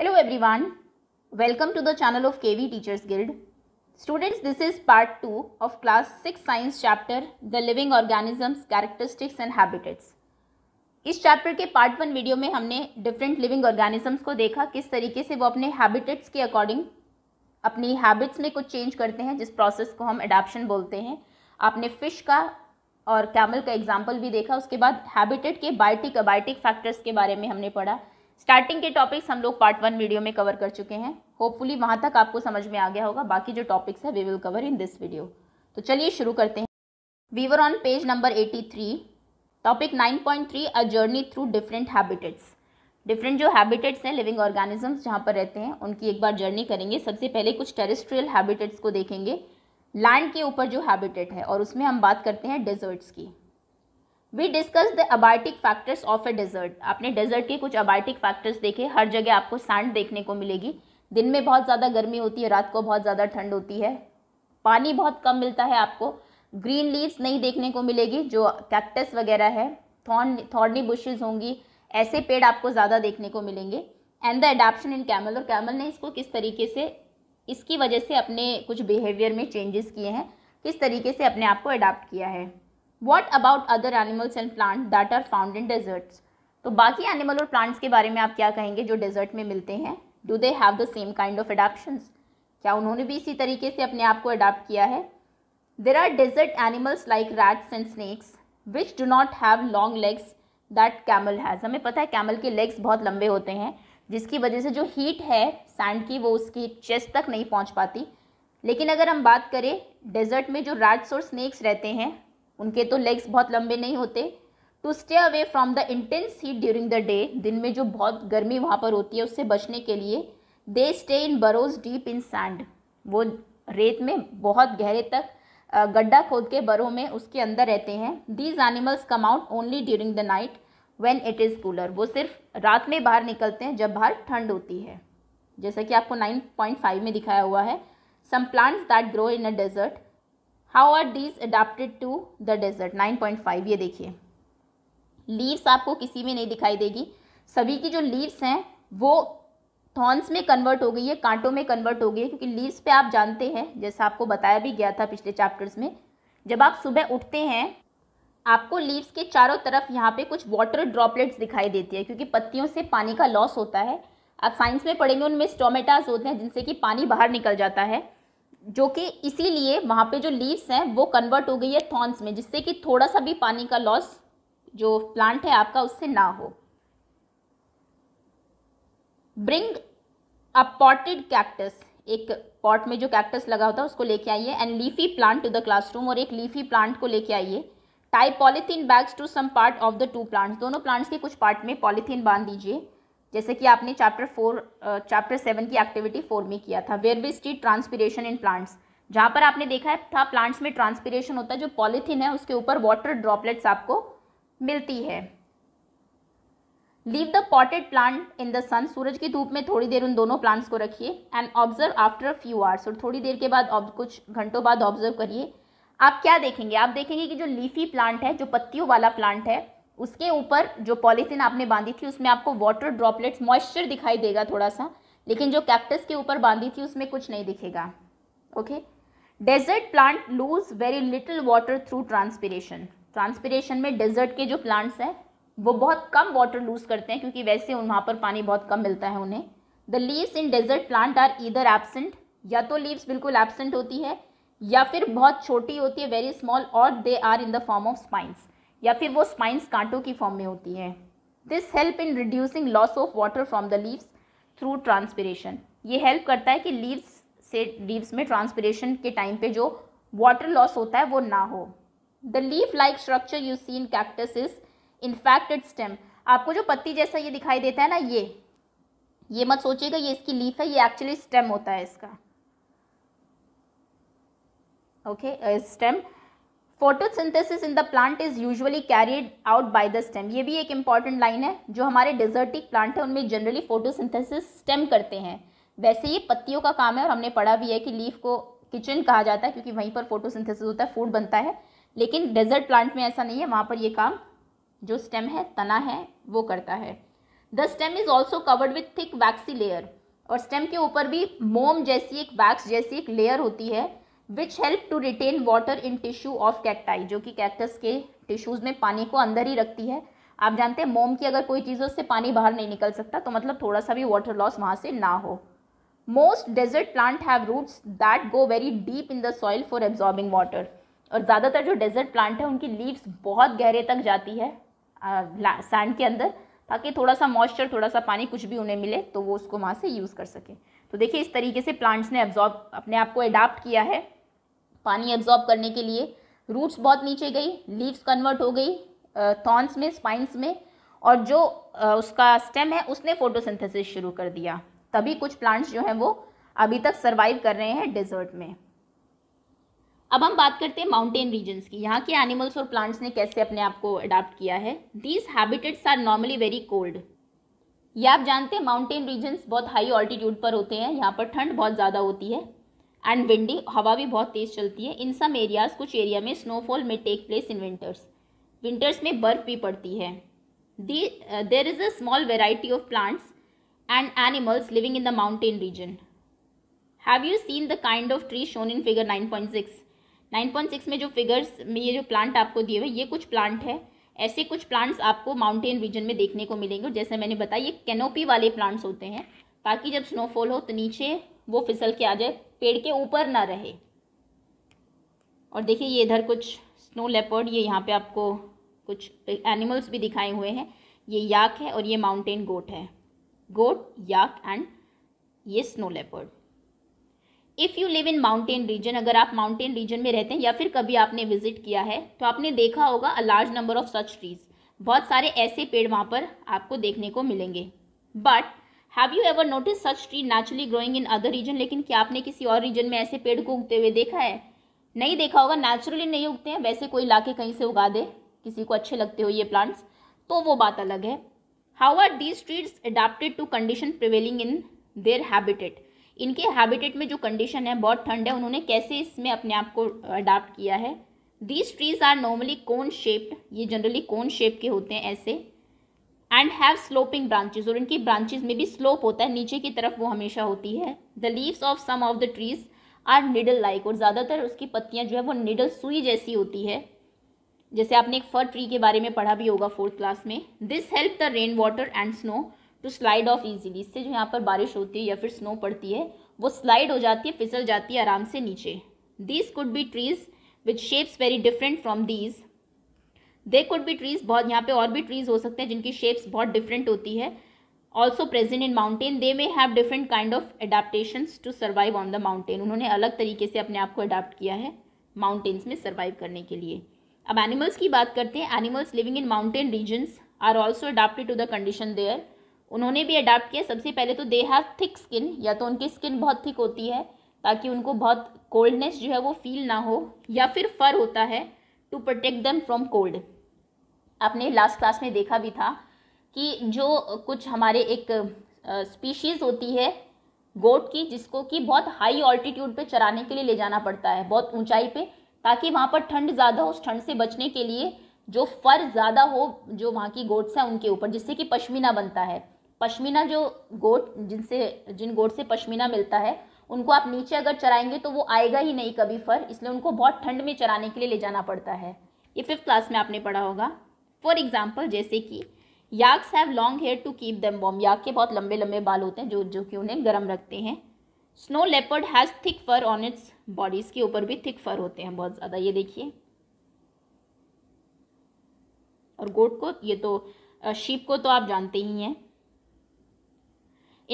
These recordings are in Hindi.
Hello welcome to the channel of of V teachers guild students this is part two of class six science chapter the living organisms characteristics and habitats इस चैप्टर के पार्ट वन वीडियो में हमने डिफरेंट लिविंग ऑर्गेनिजम्स को देखा किस तरीके से वो अपने हैबिटेट्स के अकॉर्डिंग अपनी हैबिट्स में कुछ चेंज करते हैं जिस प्रोसेस को हम एडाप्शन बोलते हैं आपने फिश का और कैमल का एग्जाम्पल भी देखा उसके बाद हैबिटेट के बायोटिक अबायोटिक फैक्टर्स के बारे में हमने पढ़ा स्टार्टिंग के टॉपिक्स हम लोग पार्ट वन वीडियो में कवर कर चुके हैं होपफुली वहां तक आपको समझ में आ गया होगा बाकी जो टॉपिक्स है we will cover in this video तो चलिए शुरू करते हैं we're on page number eighty three topic nine point three a journey through different habitats different जो हैबिटेट्स हैं लिविंग ऑर्गेनिजम्स जहाँ पर रहते हैं उनकी एक बार जर्नी करेंगे सबसे पहले कुछ टेरिस्ट्रियल हैबिटेट्स को देखेंगे लैंड के ऊपर जो हैबिटेट है और उसमें हम बात करते हैं डेजर्ट्स की we discuss the abiotic factors of a desert आपने डेजर्ट के कुछ अबायोटिक फैक्टर्स देखे हर जगह आपको सैंड देखने को मिलेगी दिन में बहुत ज़्यादा गर्मी होती है रात को बहुत ज़्यादा ठंड होती है पानी बहुत कम मिलता है आपको ग्रीन लीव्स नहीं देखने को मिलेगी जो कैक्टस वगैरह है थॉर्न थॉर्नी बुशेज होंगी ऐसे पेड़ आपको ज़्यादा देखने को मिलेंगे and the adaptation in camel और कैमल ने इसको किस तरीके से इसकी वजह से अपने कुछ बिहेवियर में चेंजेस किए हैं किस तरीके से अपने आप को अडाप्ट किया है what about other animals and plant that are found in deserts तो बाकी एनिमल और प्लांट्स के बारे में आप क्या कहेंगे जो डेजर्ट में मिलते हैं do they have the same kind of adaptation क्या उन्होंने भी इसी तरीके से अपने आप को अडाप्ट किया है there are desert animals like rats and snakes which do not have long legs that camel has हमें पता है कैमल के लेग्स बहुत लंबे होते हैं जिसकी वजह से जो हीट है सैंड की वो उसकी चेस्ट तक नहीं पहुंच पाती लेकिन अगर हम बात करें डेजर्ट में जो रैट्स और स्नैक्स रहते हैं उनके तो लेग्स बहुत लंबे नहीं होते to stay away from the intense heat during the day दिन में जो बहुत गर्मी वहाँ पर होती है उससे बचने के लिए they stay in burrows deep in sand वो रेत में बहुत गहरे तक गड्ढा खोद के बरों में उसके अंदर रहते हैं these animals come out only during the night when it is cooler वो सिर्फ रात में बाहर निकलते हैं जब बाहर ठंड होती है जैसा कि आपको 9.5 में दिखाया हुआ है some plants that grow in a desert how are these adapted to the desert nine point five ये देखिए लीव्स आपको किसी में नहीं दिखाई देगी सभी की जो लीव्स हैं वो थॉर्न्स में कन्वर्ट हो गई है कांटों में कन्वर्ट हो गई है क्योंकि लीव्स पे आप जानते हैं जैसा आपको बताया भी गया था पिछले चैप्टर्स में जब आप सुबह उठते हैं आपको लीव्स के चारों तरफ यहाँ पे कुछ वाटर ड्रॉपलेट्स दिखाई देती है क्योंकि पत्तियों से पानी का लॉस होता है आप साइंस में पढ़ेंगे उनमें स्टोमेटाज होते हैं जिनसे कि पानी बाहर निकल जाता है जो कि इसीलिए वहाँ पे जो लीव्स हैं वो कन्वर्ट हो गई है थॉर्न्स में जिससे कि थोड़ा सा भी पानी का लॉस जो प्लांट है आपका उससे ना हो ब्रिंग अ पॉटेड कैक्टस एक पॉट में जो कैक्टस लगा होता है उसको लेके आइए and leafy plant to the classroom और एक लीफी प्लांट को लेके आइए tie polythene bags to some part of the two plants दोनों प्लांट्स के कुछ पार्ट में पॉलीथीन बांध दीजिए जैसे कि आपने चैप्टर फोर चैप्टर सेवन की एक्टिविटी फोर में किया था where we study transpiration in plants जहाँ पर आपने देखा है था प्लांट्स में ट्रांसपीरेशन होता है जो पॉलीथीन है उसके ऊपर वाटर ड्रॉपलेट्स आपको मिलती है leave the potted plant in the sun सूरज की धूप में थोड़ी देर उन दोनों प्लांट्स को रखिए and observe after few hours और थोड़ी देर के बाद कुछ घंटों बाद ऑब्जर्व करिए आप क्या देखेंगे आप देखेंगे कि जो लीफी प्लांट है जो पत्तियों वाला प्लांट है उसके ऊपर जो पॉलीथीन आपने बांधी थी उसमें आपको वाटर ड्रॉपलेट्स मॉइस्चर दिखाई देगा थोड़ा सा लेकिन जो कैक्टस के ऊपर बांधी थी उसमें कुछ नहीं दिखेगा okay desert plant lose very little water through transpiration transpiration में डेजर्ट के जो प्लांट्स हैं वो बहुत कम वाटर लूज करते हैं क्योंकि वैसे वहाँ पर पानी बहुत कम मिलता है उन्हें the leaves in desert plant are either absent या तो लीव्स बिल्कुल एबसेंट होती है या फिर बहुत छोटी होती है वेरी स्मॉल और they are in the form of spines या फिर वो स्पाइंस कांटों की फॉर्म में होती है this help in reducing loss of water from the leaves through transpiration ये हेल्प करता है कि लीव्स से लीव्स में ट्रांसपिरेशन के टाइम पे जो वाटर लॉस होता है वो ना हो the leaf like structure you see in cactus is in fact stem आपको जो पत्ती जैसा ये दिखाई देता है ना ये ये मत सोचिएगा ये इसकी लीफ है ये एक्चुअली स्टेम होता है इसका okay okay, stem uh, photosynthesis in the plant is usually carried out by the stem ये भी एक इंपॉर्टेंट लाइन है जो हमारे डेजर्टिक प्लांट है उनमें जनरली फोटोसिंथेसिस स्टेम करते हैं वैसे ये पत्तियों का काम है और हमने पढ़ा भी है कि लीफ को किचन कहा जाता है क्योंकि वहीं पर फोटोसिंथेसिस होता है फूड बनता है लेकिन डेजर्ट प्लांट में ऐसा नहीं है वहाँ पर ये काम जो स्टेम है तना है वो करता है the stem is also covered with thick waxy layer और स्टेम के ऊपर भी मोम जैसी एक वैक्स जैसी एक लेयर होती है which help to retain water in tissue of cacti जो कि कैक्टस के टिश्यूज़ में पानी को अंदर ही रखती है आप जानते हैं मोम की अगर कोई चीज़ उससे पानी बाहर नहीं निकल सकता तो मतलब थोड़ा सा भी वाटर लॉस वहाँ से ना हो most desert plant have roots that go very deep in the soil for absorbing water और ज़्यादातर जो डेजर्ट प्लांट है उनकी लीव्स बहुत गहरे तक जाती है सैंड के अंदर ताकि थोड़ा सा मॉइस्चर थोड़ा सा पानी कुछ भी उन्हें मिले तो वो उसको वहाँ से यूज़ कर सकें तो देखिए इस तरीके से प्लांट्स ने एब्जॉर्ब अपने आप को एडाप्ट किया है पानी एब्जॉर्ब करने के लिए रूट्स बहुत नीचे गई लीव्स कन्वर्ट हो गई थॉर्न्स में स्पाइंस में और जो उसका स्टेम है उसने फोटोसिंथेसिस शुरू कर दिया तभी कुछ प्लांट्स जो हैं वो अभी तक सर्वाइव कर रहे हैं डेजर्ट में अब हम बात करते हैं माउंटेन रीजन्स की यहाँ के एनिमल्स और प्लांट्स ने कैसे अपने आप को अडाप्ट किया है these habitats are normally very cold ये आप जानते हैं माउंटेन रीजन्स बहुत हाई ऑल्टीट्यूड पर होते हैं यहाँ पर ठंड बहुत ज़्यादा होती है एंड विंडी हवा भी बहुत तेज़ चलती है इन सम एरियाज़ कुछ एरिया में स्नोफॉल में take place in winters winters में बर्फ़ भी पड़ती है the there is a small variety of plants and animals living in the mountain region have you seen the kind of tree shown in figure nine point six nine point six में जो फिगर्स में ये जो प्लांट आपको दिए हुए ये कुछ प्लांट है ऐसे कुछ प्लांट्स आपको माउंटेन रीजन में देखने को मिलेंगे जैसे मैंने बताया ये कैनोपी वाले प्लांट्स होते हैं ताकि जब स्नोफॉल हो तो नीचे वो फिसल के आ जाए पेड़ के ऊपर ना रहे और देखिए ये इधर कुछ स्नो लेपर्ड ये यहाँ पे आपको कुछ एनिमल्स भी दिखाए हुए हैं ये याक है और ये माउंटेन गोट है गोट याक एंड ये snow leopard if you live in mountain region अगर आप माउंटेन रीजन में रहते हैं या फिर कभी आपने विजिट किया है तो आपने देखा होगा a large number of such trees बहुत सारे ऐसे पेड़ वहाँ पर आपको देखने को मिलेंगे but have you ever notice such tree naturally growing in other region लेकिन क्या आपने किसी और रीजन में ऐसे पेड़ को उगते हुए देखा है नहीं देखा होगा नेचुरली नहीं उगते हैं वैसे कोई ला कहीं से उगा दे किसी को अच्छे लगते हो ये प्लांट्स तो वो बात अलग है how are these trees adapted to condition prevailing in their habitat इनके हैबिटेट में जो कंडीशन है बहुत ठंड है उन्होंने कैसे इसमें अपने आप को अडाप्ट किया है these trees are normally cone shaped ये जनरली कौन शेप के होते हैं ऐसे एंड हैव स्लोपिंग ब्रांचेज और इनकी ब्रांचेज में भी स्लोप होता है नीचे की तरफ वो हमेशा होती है the leaves of some of the trees are needle like और ज़्यादातर उसकी पत्तियाँ जो है वो निडल सुई जैसी होती है जैसे आपने एक फर ट्री के बारे में पढ़ा भी होगा फोर्थ क्लास में this help the rain water and snow to slide off easily इससे जो यहाँ पर बारिश होती है या फिर स्नो पड़ती है वो स्लाइड हो जाती है फिसल जाती है आराम से नीचे these could be trees which shapes very different from these they could be trees बहुत यहाँ पे और भी ट्रीज हो सकते हैं जिनकी शेप्स बहुत डिफरेंट होती है also present in mountain they may have different kind of adaptation to survive on the mountain उन्होंने अलग तरीके से अपने आप को अडाप्ट किया है माउंटेन्स में सर्वाइव करने के लिए अब एनिमल्स की बात करते हैं animals living in mountain regions are also adapted to the condition there उन्होंने भी अडाप्ट किया सबसे पहले तो दे हैव थिक स्किन या तो उनकी स्किन बहुत थिक होती है ताकि उनको बहुत कोल्डनेस जो है वो फील ना हो या फिर फर होता है to protect them from cold आपने लास्ट क्लास में देखा भी था कि जो कुछ हमारे एक स्पीशीज़ होती है गोट की जिसको कि बहुत हाई ऑल्टीट्यूड पे चराने के लिए ले जाना पड़ता है बहुत ऊंचाई पे ताकि वहाँ पर ठंड ज़्यादा हो उस ठंड से बचने के लिए जो फर ज़्यादा हो जो वहाँ की गोट्स हैं उनके ऊपर जिससे कि पश्मीना बनता है पश्मीना जो गोट जिनसे जिन गोट से पश्मीना मिलता है उनको आप नीचे अगर चराएंगे तो वो आएगा ही नहीं कभी फर इसलिए उनको बहुत ठंड में चराने के लिए ले जाना पड़ता है ये फिफ्थ क्लास में आपने पढ़ा होगा फॉर एग्जाम्पल जैसे कि yaks have long hair to keep them warm yak के बहुत लंबे लंबे बाल होते हैं जो जो कि उन्हें गर्म रखते हैं snow leopard has thick fur on its bodies के ऊपर भी थिक फर होते हैं बहुत ज़्यादा ये देखिए और गोट को ये तो शीप को तो आप जानते ही हैं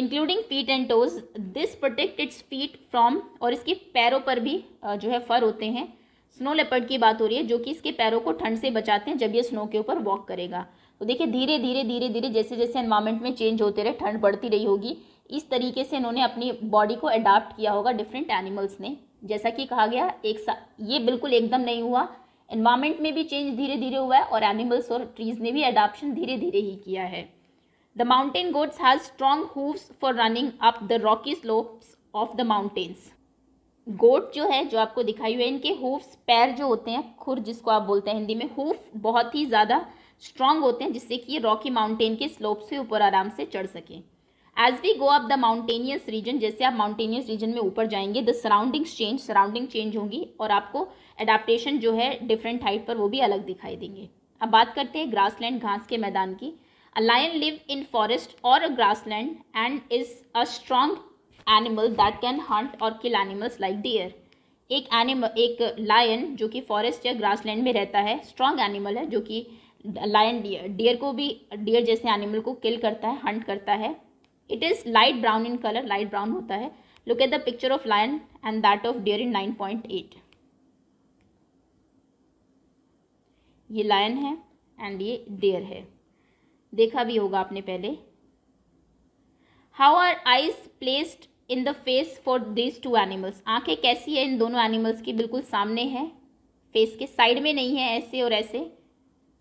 including feet and toes this protect its feet from और इसके पैरों पर भी जो है फर होते हैं स्नो लेपर्ड की बात हो रही है जो कि इसके पैरों को ठंड से बचाते हैं जब ये स्नो के ऊपर वॉक करेगा तो देखिए धीरे धीरे धीरे धीरे जैसे जैसे एनवायरमेंट में चेंज होते रहे ठंड बढ़ती रही होगी इस तरीके से इन्होंने अपनी बॉडी को अडाप्ट किया होगा डिफरेंट एनिमल्स ने जैसा कि कहा गया एक सा ये बिल्कुल एकदम नहीं हुआ एनवायरमेंट में भी चेंज धीरे धीरे हुआ है और एनिमल्स और ट्रीज ने भी अडाप्शन धीरे धीरे ही किया है the mountain goats has strong hooves for running up the rocky slopes of the mountains goat जो है जो आपको दिखाई हुई है इनके हुफ्स पैर जो होते हैं खुर जिसको आप बोलते हैं हिंदी में हुफ बहुत ही ज़्यादा स्ट्रांग होते हैं जिससे कि ये रॉकी माउंटेन के स्लोप से ऊपर आराम से चढ़ सकें as we go up the mountainous region जैसे आप माउंटेनियस रीजन में ऊपर जाएंगे the surroundings change surrounding change होंगी और आपको एडाप्टेशन जो है डिफरेंट हाइट पर वो भी अलग दिखाई देंगे अब बात करते हैं लैंड घास के मैदान की a lion live in forest और a land and is a strong animal that can hunt और किल एनिमल्स लाइक डियर एक एनिमल एक लायन जो कि फॉरेस्ट या ग्रासलैंड में रहता है स्ट्रॉन्ग एनिमल है जो कि लायन डियर डियर को भी डियर जैसे एनिमल को किल करता है हंट करता है it is light brown in colour light brown होता है look at the picture of lion and that of deer in nine point eight ये लायन है एंड ये डियर है देखा भी होगा आपने पहले how are eyes placed in the face for these two animals आंखें कैसी है इन दोनों एनिमल्स की बिल्कुल सामने है फेस के साइड में नहीं है ऐसे और ऐसे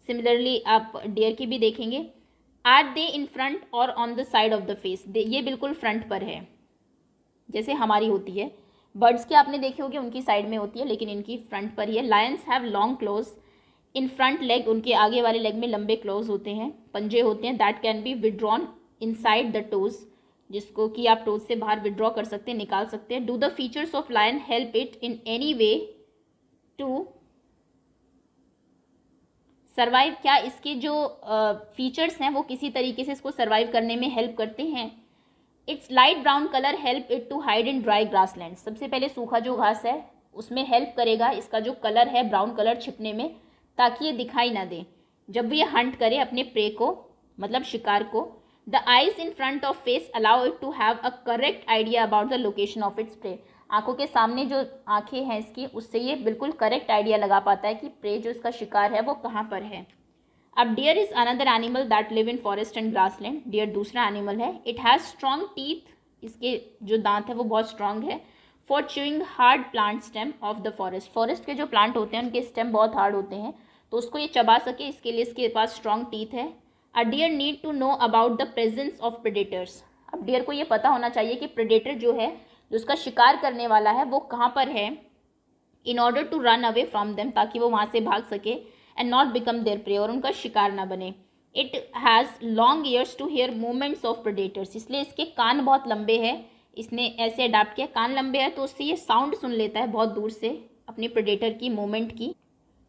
सिमिलरली आप डियर की भी देखेंगे आर दे इन फ्रंट और on the side of the face ये बिल्कुल फ्रंट पर है जैसे हमारी होती है बर्ड्स के आपने देखे होंगे उनकी साइड में होती है लेकिन इनकी फ्रंट पर ही है lions have long claws in front leg उनके आगे वाले लेग में लंबे क्लोज होते हैं पंजे होते हैं that can be withdrawn inside the toes जिसको कि आप टोज से बाहर विड्रॉ कर सकते हैं निकाल सकते हैं do the features of lion help it in any way to survive क्या इसके जो फीचर्स uh, हैं वो किसी तरीके से इसको सर्वाइव करने में हेल्प करते हैं its light brown colour help it to hide in dry grassland सबसे पहले सूखा जो घास है उसमें हेल्प करेगा इसका जो कलर है ब्राउन कलर छिपने में ताकि ये दिखाई ना दे जब भी ये हंट करे अपने प्रे को मतलब शिकार को the eyes in front of face allow it to have a correct idea about the location of its prey आंखों के सामने जो आंखें हैं इसकी उससे ये बिल्कुल करेक्ट आइडिया लगा पाता है कि प्रे जो इसका शिकार है वो कहाँ पर है अब deer is another animal that live in forest and grassland deer दूसरा एनिमल है इट हैज़ स्ट्रॉन्ग टीथ इसके जो दांत है वो बहुत स्ट्रांग है for chewing hard plant stem of the forest forest के जो प्लांट होते हैं उनके स्टेम बहुत हार्ड होते हैं तो उसको ये चबा सके इसके लिए इसके पास स्ट्रॉन्ग टीथ है a deer need to know about the presence of predators अब डियर को ये पता होना चाहिए कि प्रेडेटर जो है जो उसका शिकार करने वाला है वो कहाँ पर है in order to run away from them ताकि वो वहाँ से भाग सके and not become their prey और उनका शिकार ना बने it has long ears to hear movements of predators इसलिए इसके कान बहुत लंबे हैं इसने ऐसे अडाप्ट किया कान लंबे हैं तो उससे ये साउंड सुन लेता है बहुत दूर से अपने प्रोडेटर की मूवमेंट की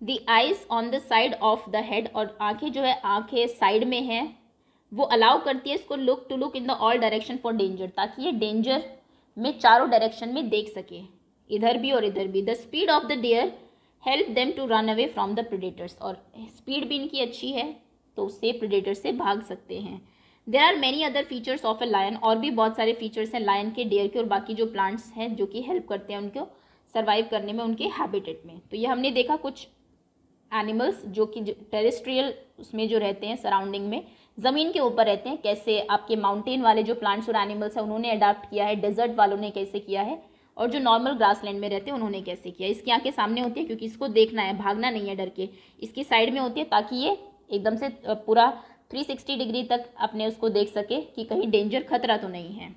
the eyes on the side of the head और आंखें जो है आंखें साइड में है वो अलाउ करती है इसको look to look in the all direction for danger ताकि ये डेंजर में चारों डायरेक्शन में देख सके इधर भी और इधर भी the speed of the deer help them to run away from the predators और स्पीड भी इनकी अच्छी है तो उससे प्रिडेटर से भाग सकते हैं there are many other features of a lion और भी बहुत सारे फीचर्स हैं लायन के डेयर के और बाकी जो प्लांट्स हैं जो कि हेल्प करते हैं उनको सर्वाइव करने में उनके हैबिटेट में तो ये हमने देखा कुछ एनिमल्स जो कि टेरेस्ट्रियल उसमें जो रहते हैं सराउंडिंग में ज़मीन के ऊपर रहते हैं कैसे आपके माउंटेन वाले जो प्लांट्स और एनिमल्स हैं उन्होंने अडाप्ट किया है डेजर्ट वालों ने कैसे किया है और जो नॉर्मल ग्रासलैंड में रहते हैं उन्होंने कैसे किया इसके आँखें सामने होती है क्योंकि इसको देखना है भागना नहीं है डर के इसकी साइड में होती है ताकि ये एकदम से पूरा 360 डिग्री तक अपने उसको देख सके कि कहीं डेंजर खतरा तो नहीं है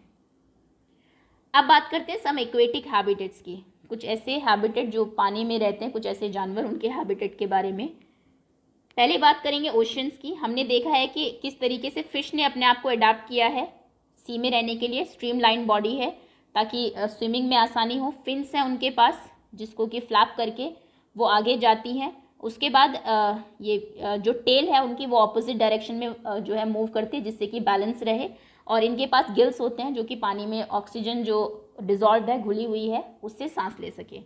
अब बात करते हैं सम एक्वेटिक हैबिटेट्स की कुछ ऐसे हैबिटेट जो पानी में रहते हैं कुछ ऐसे जानवर उनके हैबिटेट के बारे में पहले बात करेंगे ओशंस की हमने देखा है कि किस तरीके से फ़िश ने अपने आप को अडाप्ट किया है सी में रहने के लिए स्ट्रीम लाइन बॉडी है ताकि स्विमिंग में आसानी हो फिन्स हैं उनके पास जिसको कि फ्लैप करके वो आगे जाती हैं उसके बाद ये जो टेल है उनकी वो अपोजिट डायरेक्शन में जो है मूव करती है जिससे कि बैलेंस रहे और इनके पास गिल्स होते हैं जो कि पानी में ऑक्सीजन जो डिजॉल्व है घुली हुई है उससे सांस ले सके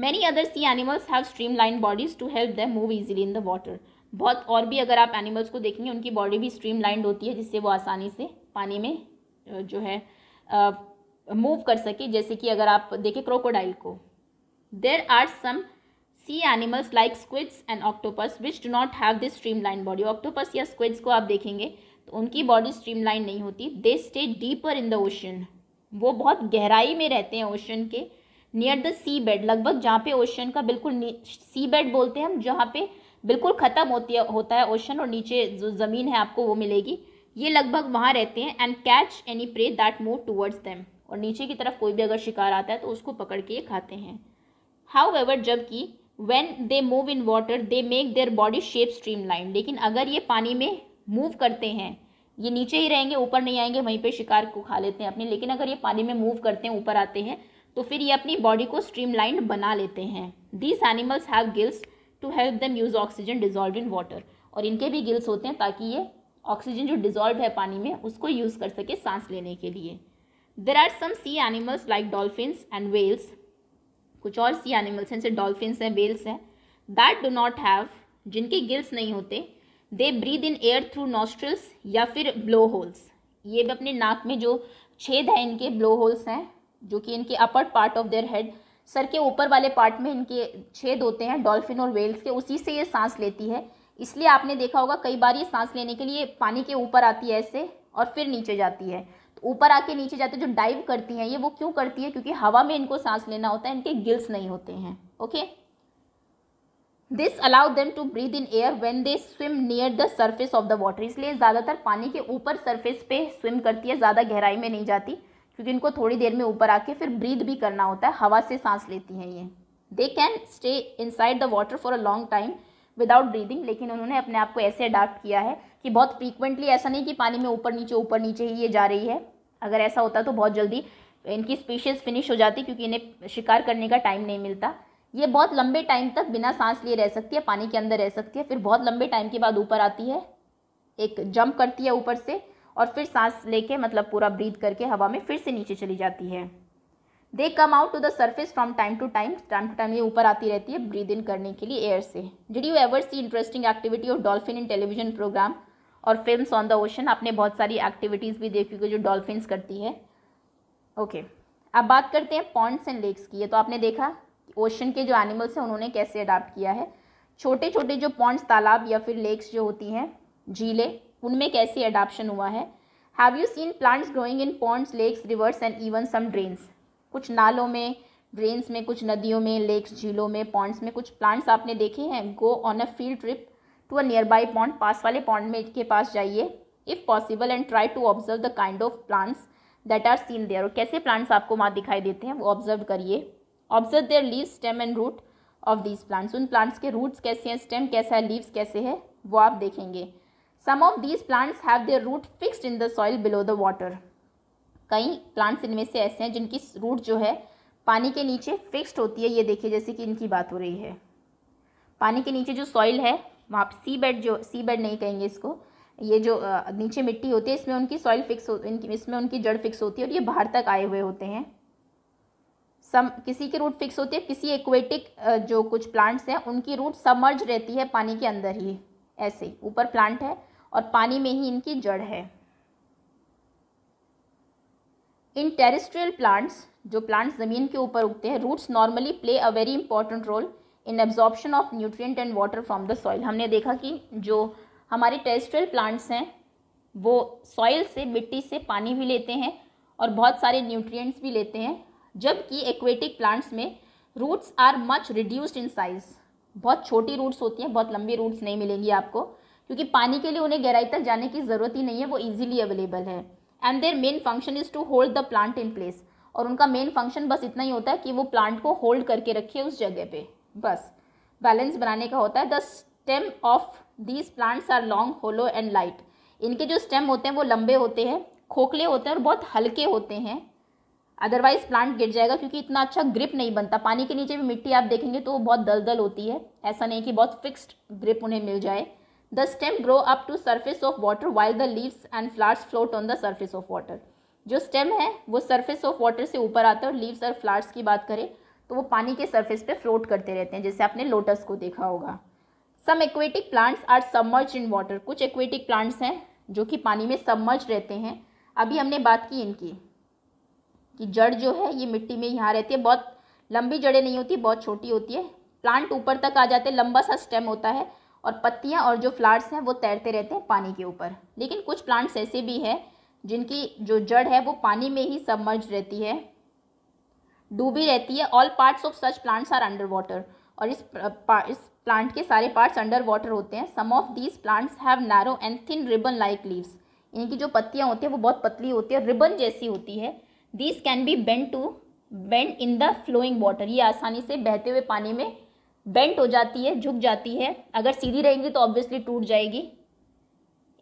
many other sea animals have streamline bodies to help them move easily in the water बहुत और भी अगर आप एनिमल्स को देखेंगे उनकी बॉडी भी स्ट्रीम लाइंड होती है जिससे वो आसानी से पानी में जो है मूव कर सके जैसे कि अगर आप देखें क्रोकोडाइल को there are some sea animals like squids and octopus which do not have this streamline body octopus या स्क्विड्स को आप देखेंगे तो उनकी बॉडी स्ट्रीम लाइन नहीं होती they stay deeper in the ocean वो बहुत गहराई में रहते हैं ओशन के नियर द सी बेड लगभग जहाँ पे ओशन का बिल्कुल सी बेड बोलते हैं हम जहाँ पे बिल्कुल ख़त्म होती है होता है ओशन और नीचे जो ज़मीन है आपको वो मिलेगी ये लगभग वहाँ रहते हैं and catch any prey that move towards them और नीचे की तरफ कोई भी अगर शिकार आता है तो उसको पकड़ के ये खाते हैं हाउ एवर जबकि when they move in water they make their body shape streamline लेकिन अगर ये पानी में मूव करते हैं ये नीचे ही रहेंगे ऊपर नहीं आएंगे वहीं पे शिकार को खा लेते हैं अपने लेकिन अगर ये पानी में मूव करते हैं ऊपर आते हैं तो फिर ये अपनी बॉडी को स्ट्रीमलाइंड बना लेते हैं these animals have gills to help them use oxygen dissolve in water और इनके भी गिल्स होते हैं ताकि ये ऑक्सीजन जो डिजॉल्व है पानी में उसको यूज़ कर सके सांस लेने के लिए there are some sea animals like dolphins and whales कुछ और सी एनिमल्स हैं जैसे डॉल्फिन्स हैं वेल्स हैं दैट डो नॉट हैव जिनके गिल्स नहीं होते they breathe in air through nostrils या फिर ब्लो होल्स ये भी अपने नाक में जो छेद है इनके ब्लो होल्स हैं जो कि इनके upper part of their head सर के ऊपर वाले पार्ट में इनके छेद होते हैं डॉल्फिन और वेल्स के उसी से ये सांस लेती है इसलिए आपने देखा होगा कई बार ये सांस लेने के लिए पानी के ऊपर आती है ऐसे और फिर नीचे जाती है तो ऊपर आके नीचे जाते जो डाइव करती हैं ये वो क्यों करती है क्योंकि हवा में इनको सांस लेना होता है इनके गिल्स नहीं होते हैं okay this allow them to breathe in air when they swim near the surface of the water इसलिए ज़्यादातर पानी के ऊपर सर्फेस पे स्विम करती है ज़्यादा गहराई में नहीं जाती क्योंकि इनको थोड़ी देर में ऊपर आके फिर ब्रीद भी करना होता है हवा से सांस लेती हैं ये they can stay inside the water for a long time without breathing लेकिन उन्होंने अपने आप को ऐसे अडाप्ट किया है कि बहुत फ्रीक्वेंटली ऐसा नहीं कि पानी में ऊपर नीचे ऊपर नीचे ही ये जा रही है अगर ऐसा होता तो बहुत जल्दी इनकी स्पीशीज़ फिनिश हो जाती क्योंकि इन्हें शिकार करने का टाइम नहीं मिलता ये बहुत लंबे टाइम तक बिना सांस लिए रह सकती है पानी के अंदर रह सकती है फिर बहुत लंबे टाइम के बाद ऊपर आती है एक जंप करती है ऊपर से और फिर सांस लेके मतलब पूरा ब्रीद करके हवा में फिर से नीचे चली जाती है they come out to the surface from time to time time to time ये ऊपर आती रहती है ब्रीद इन करने के लिए एयर से did you ever see interesting activity of dolphin in television program और फिल्म ऑन द ओशन आपने बहुत सारी एक्टिविटीज़ भी देखी होगी जो डॉल्फिन करती है ओके okay. अब बात करते हैं पॉन्ड्स एंड लेक्स की ये तो आपने देखा ओशन के जो एनिमल्स हैं उन्होंने कैसे अडाप्ट किया है छोटे छोटे जो पॉइंट्स तालाब या फिर लेक्स जो होती हैं झीलें उनमें कैसे अडाप्शन हुआ है have you seen plants growing in ponds lakes rivers and even some drains कुछ नालों में ड्रेन्स में कुछ नदियों में लेक्स झीलों में पॉइंट्स में कुछ प्लांट्स आपने देखे हैं go on a field trip to a nearby pond पास वाले पॉन्ट में के पास जाइए if possible and try to observe the kind of plants that are seen there और कैसे प्लांट्स आपको वहाँ दिखाई देते हैं वो ऑब्जर्व करिए observe their leave stem and root of these plants उन प्लांट्स के रूट्स कैसे हैं स्टेम कैसा है लीव्स कैसे है वो आप देखेंगे some of these plants have their root fixed in the soil below the water कई प्लांट्स इनमें से ऐसे हैं जिनकी रूट जो है पानी के नीचे फिक्स्ड होती है ये देखिए जैसे कि इनकी बात हो रही है पानी के नीचे जो सॉइल है वहाँ पर सी बेड जो सी बेड नहीं कहेंगे इसको ये जो नीचे मिट्टी होती है इसमें उनकी सॉइल फिक्स हो इनकी इसमें उनकी जड़ फिक्स होती है और ये बाहर तक आए हुए होते हैं सम किसी के रूट फिक्स होती है किसी एक्वेटिक जो कुछ प्लांट्स हैं उनकी रूट समर्ज रहती है पानी के अंदर ही ऐसे ऊपर प्लांट है और पानी में ही इनकी जड़ है इन टेरिस्ट्रियल प्लांट्स जो प्लांट्स ज़मीन के ऊपर उगते हैं roots normally play a very important role in absorption of nutrient and water from the soil हमने देखा कि जो हमारे टेरिस्ट्रियल प्लांट्स हैं वो सॉइल से मिट्टी से पानी भी लेते हैं और बहुत सारे न्यूट्रिएंट्स भी लेते हैं जबकि एक्वेटिक प्लांट्स में roots are much reduced in size बहुत छोटी रूट्स होती हैं बहुत लंबी रूट्स नहीं मिलेंगी आपको क्योंकि पानी के लिए उन्हें गहराई तक जाने की ज़रूरत ही नहीं है वो ईजिली अवेलेबल है and their main function is to hold the plant in place और उनका मेन फंक्शन बस इतना ही होता है कि वो प्लांट को होल्ड करके रखे उस जगह पे बस बैलेंस बनाने का होता है the stem of these plants are long hollow and light इनके जो स्टेम होते हैं वो लंबे होते हैं खोखले होते हैं और बहुत हल्के होते हैं अदरवाइज प्लांट गिर जाएगा क्योंकि इतना अच्छा ग्रिप नहीं बनता पानी के नीचे भी मिट्टी आप देखेंगे तो वो बहुत दलदल होती है ऐसा नहीं कि बहुत फिक्स्ड ग्रिप उन्हें मिल जाए the stem grow up to surface of water while the leaves and flowers float on the surface of water जो स्टेम है वो सर्फेस ऑफ वाटर से ऊपर आता है और लीव्स और फ्लावर्स की बात करें तो वो पानी के सर्फेस पे फ्लोट करते रहते हैं जैसे आपने लोटस को देखा होगा some aquatic plants are submerge in water कुछ एक्वेटिक प्लांट्स हैं जो कि पानी में सबमर्ज रहते हैं अभी हमने बात की इनकी कि जड़ जो है ये मिट्टी में यहाँ रहती है बहुत लंबी जड़ें नहीं होती बहुत छोटी होती है प्लांट ऊपर तक आ जाते हैं लंबा सा स्टेम होता है और पत्तियाँ और जो फ्लावर्स हैं वो तैरते रहते हैं पानी के ऊपर लेकिन कुछ प्लांट्स ऐसे भी हैं जिनकी जो जड़ है वो पानी में ही सबमर्ज रहती है डूबी रहती है all parts of such plants are under water और इस इस प्लांट के सारे पार्ट्स अंडर वाटर होते हैं some of these plants have narrow and thin ribbon like leaves इनकी जो पत्तियाँ होती हैं वो बहुत पतली होती है रिबन जैसी होती है this can be bend to bend in the flowing water ये आसानी से बहते हुए पानी में बेंट हो जाती है झुक जाती है अगर सीधी रहेंगी तो ऑब्वियसली टूट जाएगी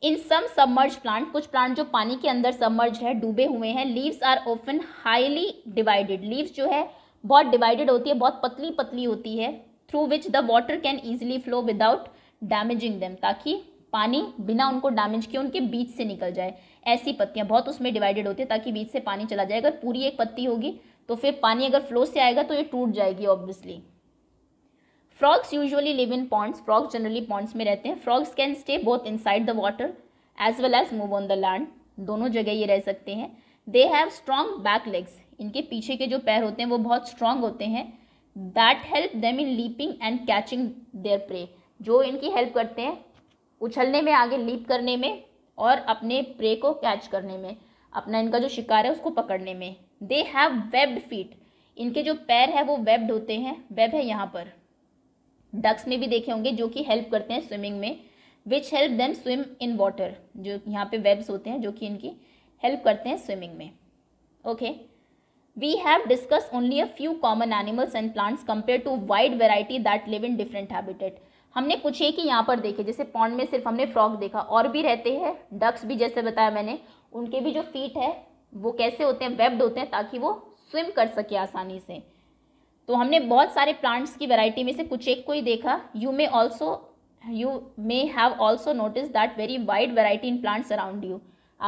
इन सम सबमर्ज प्लांट कुछ प्लांट जो पानी के अंदर सबमर्ज है डूबे हुए हैं leaves are often highly divided leaves जो है बहुत डिवाइडेड होती है बहुत पतली पतली होती है through which the water can easily flow without damaging them ताकि पानी बिना उनको डैमेज किए उनके बीच से निकल जाए ऐसी पत्तियाँ बहुत उसमें डिवाइडेड होती है ताकि बीच से पानी चला जाए अगर पूरी एक पत्ती होगी तो फिर पानी अगर फ्लो से आएगा तो ये टूट जाएगी obviously frogs usually live in ponds frogs generally ponds में रहते हैं frogs can stay both inside the water as well as move on the land दोनों जगह ये रह सकते हैं they have strong back legs इनके पीछे के जो पैर होते हैं वो बहुत स्ट्रांग होते हैं that help them in leaping and catching their prey जो इनकी हेल्प करते हैं उछलने में आगे लीप करने में और अपने प्रे को कैच करने में अपना इनका जो शिकार है उसको पकड़ने में दे हैव वेब्ड फीट इनके जो पैर है वो वेब्ड होते हैं वेब है यहाँ पर डक्स में भी देखे होंगे जो कि हेल्प करते हैं स्विमिंग में which help them swim in water जो यहाँ पे वेब्स होते हैं जो कि इनकी हेल्प करते हैं स्विमिंग में okay we have discuss only a few common animals and plants compare to wide variety that live in different habitat हमने कुछ एक ही यहाँ पर देखे जैसे पॉन्ड में सिर्फ हमने फ्रॉक देखा और भी रहते हैं डक्स भी जैसे बताया मैंने उनके भी जो फीट है वो कैसे होते हैं वेब्ड होते हैं ताकि वो स्विम कर सके आसानी से तो हमने बहुत सारे प्लांट्स की वैरायटी में से कुछ एक को ही देखा you may also you may have also notice that very wide variety in plants around you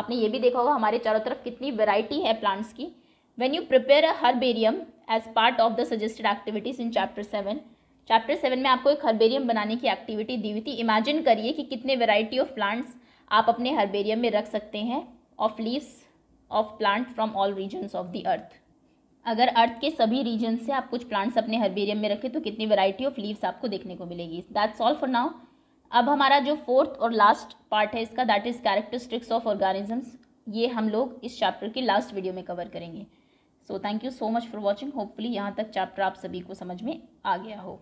आपने ये भी देखा होगा हमारे चारों तरफ कितनी वेराइटी है प्लांट्स की when you prepare a herbarium as part of the suggested activities in chapter seven chapter seven में आपको एक हर्बेरियम बनाने की एक्टिविटी दी हुई थी इमेजिन करिए कि कितने वेराइटी ऑफ प्लांट्स आप अपने हर्बेरियम में रख सकते हैं of leaves of plant from all regions of the earth अगर अर्थ के सभी रीजन से आप कुछ प्लांट्स अपने हर्बेरियम में रखें तो कितनी वेराइटी ऑफ लीव्स आपको देखने को मिलेगी दैट्स ऑल फॉर नाउ अब हमारा जो फोर्थ और लास्ट पार्ट है इसका that is characteristics of organisms ये हम लोग इस चैप्टर के लास्ट वीडियो में कवर करेंगे so thank you so much for watching hopefully यहाँ तक चैप्टर आप सभी को समझ में आ गया हो